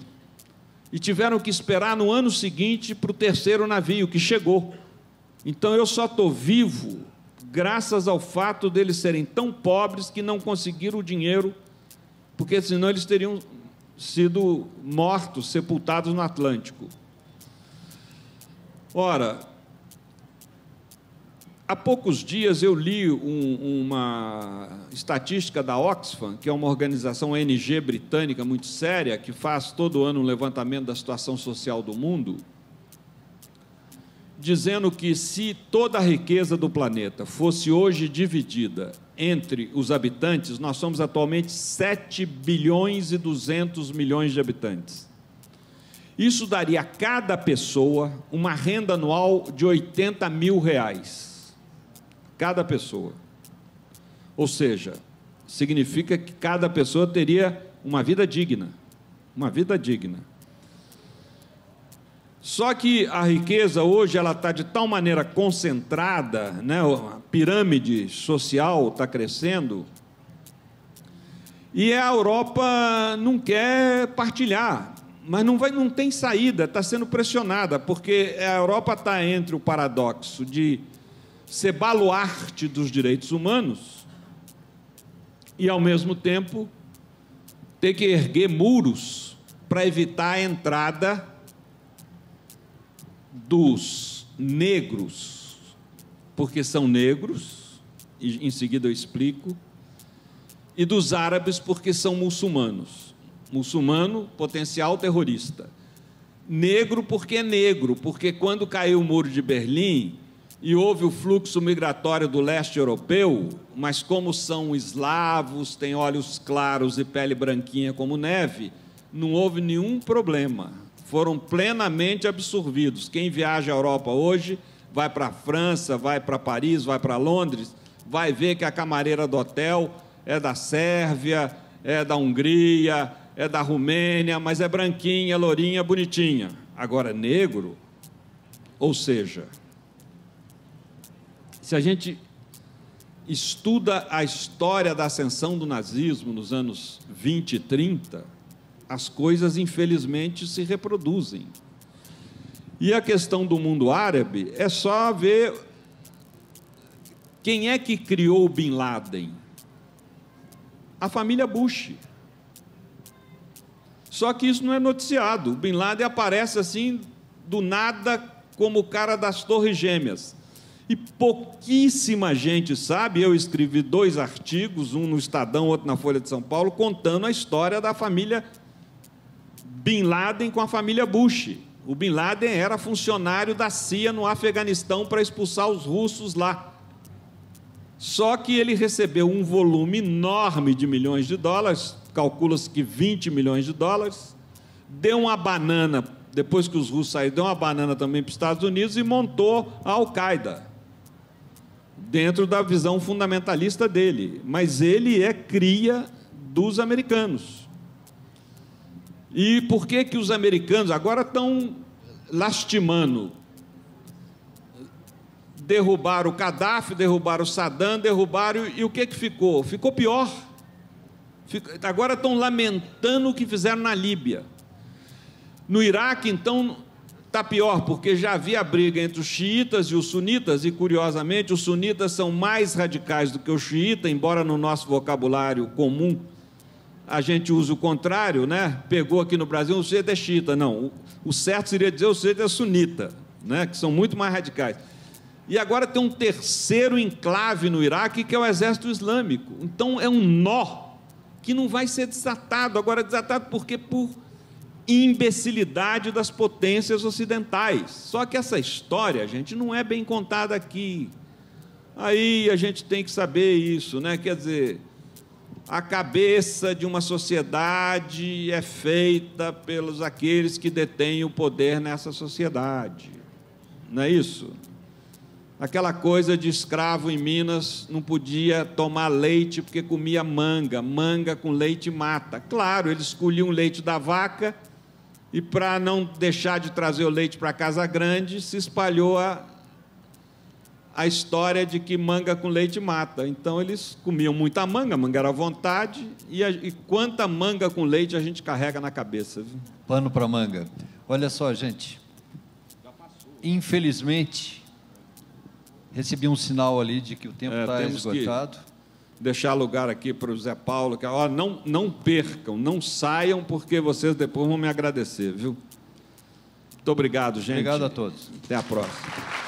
E tiveram que esperar no ano seguinte para o terceiro navio, que chegou. Então eu só estou vivo graças ao fato deles serem tão pobres que não conseguiram o dinheiro, porque senão eles teriam sido mortos, sepultados no Atlântico. Ora, há poucos dias eu li um, uma estatística da Oxfam, que é uma organização ONG britânica muito séria, que faz todo ano um levantamento da situação social do mundo dizendo que se toda a riqueza do planeta fosse hoje dividida entre os habitantes, nós somos atualmente 7 bilhões e 200 milhões de habitantes. Isso daria a cada pessoa uma renda anual de 80 mil reais. Cada pessoa. Ou seja, significa que cada pessoa teria uma vida digna. Uma vida digna. Só que a riqueza hoje ela está de tal maneira concentrada, né? a pirâmide social está crescendo, e a Europa não quer partilhar, mas não, vai, não tem saída, está sendo pressionada, porque a Europa está entre o paradoxo de ser baluarte dos direitos humanos e, ao mesmo tempo, ter que erguer muros para evitar a entrada dos negros, porque são negros, e em seguida eu explico, e dos árabes, porque são muçulmanos. Muçulmano, potencial terrorista. Negro, porque é negro, porque quando caiu o muro de Berlim e houve o fluxo migratório do leste europeu, mas como são eslavos, têm olhos claros e pele branquinha como neve, não houve nenhum problema foram plenamente absorvidos. Quem viaja à Europa hoje, vai para a França, vai para Paris, vai para Londres, vai ver que a camareira do hotel é da Sérvia, é da Hungria, é da Romênia, mas é branquinha, lourinha, bonitinha. Agora, negro, ou seja, se a gente estuda a história da ascensão do nazismo nos anos 20 e 30, as coisas infelizmente se reproduzem. E a questão do mundo árabe é só ver quem é que criou Bin Laden? A família Bush. Só que isso não é noticiado. O Bin Laden aparece assim do nada como o cara das Torres Gêmeas. E pouquíssima gente sabe, eu escrevi dois artigos, um no Estadão, outro na Folha de São Paulo, contando a história da família Bin Laden com a família Bush. O Bin Laden era funcionário da CIA no Afeganistão para expulsar os russos lá. Só que ele recebeu um volume enorme de milhões de dólares, calcula-se que 20 milhões de dólares, deu uma banana, depois que os russos saíram, deu uma banana também para os Estados Unidos e montou a Al-Qaeda, dentro da visão fundamentalista dele. Mas ele é cria dos americanos. E por que que os americanos agora estão lastimando? Derrubaram o Gaddafi, derrubaram o Saddam, derrubaram e o que que ficou? Ficou pior. Agora estão lamentando o que fizeram na Líbia. No Iraque, então, está pior, porque já havia briga entre os xiitas e os sunitas, e curiosamente, os sunitas são mais radicais do que os xiitas, embora no nosso vocabulário comum a gente usa o contrário, né? Pegou aqui no Brasil o Seita é chita. Não, o certo seria dizer o Seita é sunita, né? Que são muito mais radicais. E agora tem um terceiro enclave no Iraque, que é o Exército Islâmico. Então é um nó que não vai ser desatado. Agora, desatado porque por imbecilidade das potências ocidentais. Só que essa história, gente, não é bem contada aqui. Aí a gente tem que saber isso, né? Quer dizer, a cabeça de uma sociedade é feita pelos aqueles que detêm o poder nessa sociedade. Não é isso? Aquela coisa de escravo em Minas não podia tomar leite porque comia manga, manga com leite mata. Claro, eles colhiam leite da vaca e para não deixar de trazer o leite para a Casa Grande, se espalhou a, a história de que manga com leite mata. Então eles comiam muita manga, manga era à vontade, e, a, e quanta manga com leite a gente carrega na cabeça. Viu? Pano para manga. Olha só, gente. Infelizmente, recebi um sinal ali de que o tempo está é, tá esgotado. Deixar lugar aqui para o Zé Paulo, que ó, não, não percam, não saiam, porque vocês depois vão me agradecer, viu? Muito obrigado, gente. Obrigado a todos. Até a próxima.